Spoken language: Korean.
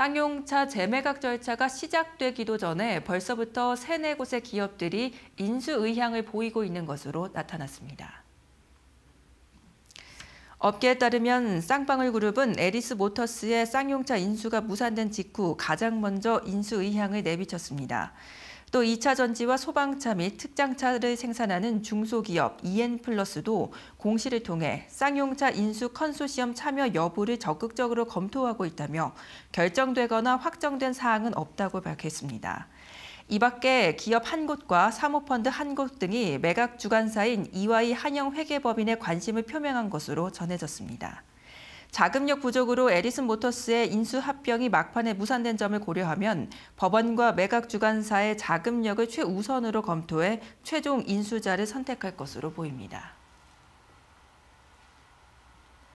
쌍용차 재매각 절차가 시작되기도 전에 벌써부터 세네 곳의 기업들이 인수 의향을 보이고 있는 것으로 나타났습니다. 업계에 따르면 쌍방울 그룹은 에리스 모터스의 쌍용차 인수가 무산된 직후 가장 먼저 인수 의향을 내비쳤습니다. 또 2차 전지와 소방차 및 특장차를 생산하는 중소기업 EN플러스도 공시를 통해 쌍용차 인수 컨소시엄 참여 여부를 적극적으로 검토하고 있다며 결정되거나 확정된 사항은 없다고 밝혔습니다. 이 밖에 기업 한 곳과 사모펀드 한 곳 등이 매각 주관사인 이와 한영 회계법인의 관심을 표명한 것으로 전해졌습니다. 자금력 부족으로 에리슨 모터스의 인수 합병이 막판에 무산된 점을 고려하면 법원과 매각 주관사의 자금력을 최우선으로 검토해 최종 인수자를 선택할 것으로 보입니다.